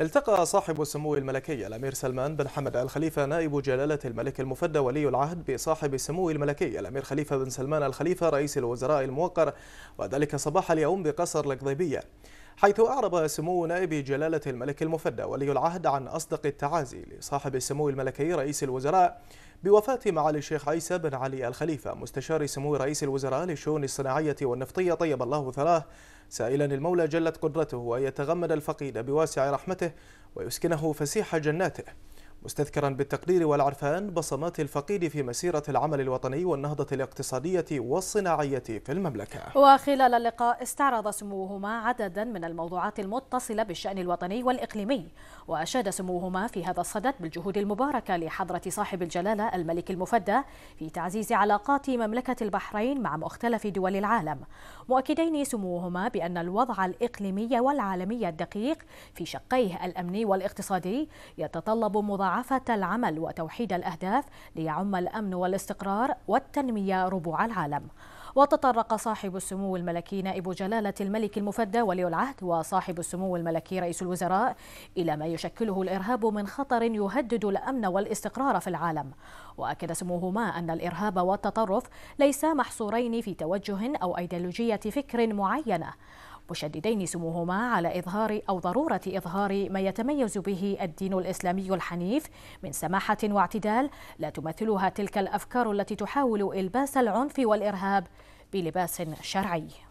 التقى صاحب السمو الملكي الأمير سلمان بن حمد آل خليفة نائب جلالة الملك المفدى ولي العهد بصاحب السمو الملكي الأمير خليفة بن سلمان الخليفة رئيس الوزراء الموقر وذلك صباح اليوم بقصر القضيبية حيث أعرب سمو نائب جلالة الملك المفدى ولي العهد عن أصدق التعازي لصاحب السمو الملكي رئيس الوزراء بوفاة معالي الشيخ عيسى بن علي الخليفة مستشار سمو رئيس الوزراء للشؤون الصناعية والنفطية طيب الله ثراه سائلا المولى جلت قدرته ويتغمد الفقيد بواسع رحمته ويسكنه فسيح جناته مستذكرا بالتقدير والعرفان بصمات الفقيد في مسيرة العمل الوطني والنهضة الاقتصادية والصناعية في المملكة وخلال اللقاء استعرض سموهما عددا من الموضوعات المتصلة بالشأن الوطني والإقليمي وأشاد سموهما في هذا الصدد بالجهود المباركة لحضرة صاحب الجلالة الملك المفدى في تعزيز علاقات مملكة البحرين مع مختلف دول العالم مؤكدين سموهما بأن الوضع الإقليمي والعالمي الدقيق في شقيه الأمني والاقتصادي يتطلب مضاعفة مضاعفة العمل وتوحيد الأهداف ليعم الأمن والاستقرار والتنمية ربوع العالم وتطرق صاحب السمو الملكي نائب جلالة الملك المفدى ولي العهد وصاحب السمو الملكي رئيس الوزراء إلى ما يشكله الإرهاب من خطر يهدد الأمن والاستقرار في العالم وأكد سموهما أن الإرهاب والتطرف ليسا محصورين في توجه أو أيديولوجية فكر معينة مشددين سموهما على إظهار أو ضرورة إظهار ما يتميز به الدين الإسلامي الحنيف من سماحة واعتدال لا تمثلها تلك الأفكار التي تحاول إلباس العنف والإرهاب بلباس شرعي